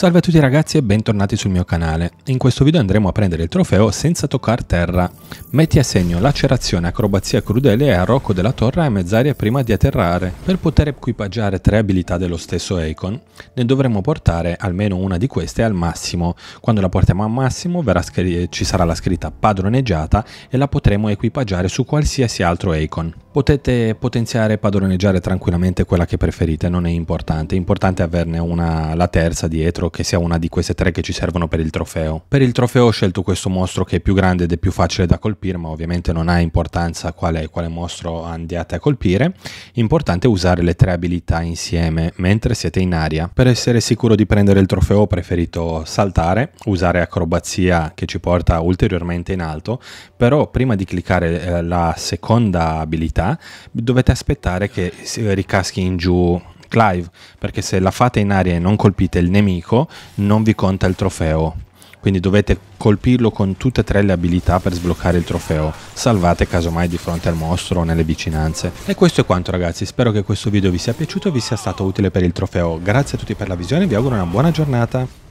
Salve a tutti ragazzi e bentornati sul mio canale. In questo video andremo a prendere il trofeo senza toccare terra. Metti a segno lacerazione, acrobazia crudele e arrocco della torre a mezz'aria prima di atterrare. Per poter equipaggiare tre abilità dello stesso Akon, ne dovremo portare almeno una di queste al massimo. Quando la portiamo al massimo ci sarà la scritta padroneggiata e la potremo equipaggiare su qualsiasi altro Akon potete potenziare e padroneggiare tranquillamente quella che preferite, non è importante. È importante averne una, la terza dietro, che sia una di queste tre che ci servono per il trofeo. Per il trofeo ho scelto questo mostro che è più grande ed è più facile da colpire, ma ovviamente non ha importanza quale, quale mostro andiate a colpire. Importante usare le tre abilità insieme mentre siete in aria. Per essere sicuro di prendere il trofeo ho preferito saltare, usare acrobazia che ci porta ulteriormente in alto, però prima di cliccare eh, la seconda abilità dovete aspettare che ricaschi in giù Clive, perché se la fate in aria e non colpite il nemico, non vi conta il trofeo. Quindi dovete colpirlo con tutte e tre le abilità per sbloccare il trofeo. Salvate casomai di fronte al mostro o nelle vicinanze. E questo è quanto ragazzi, spero che questo video vi sia piaciuto e vi sia stato utile per il trofeo. Grazie a tutti per la visione e vi auguro una buona giornata.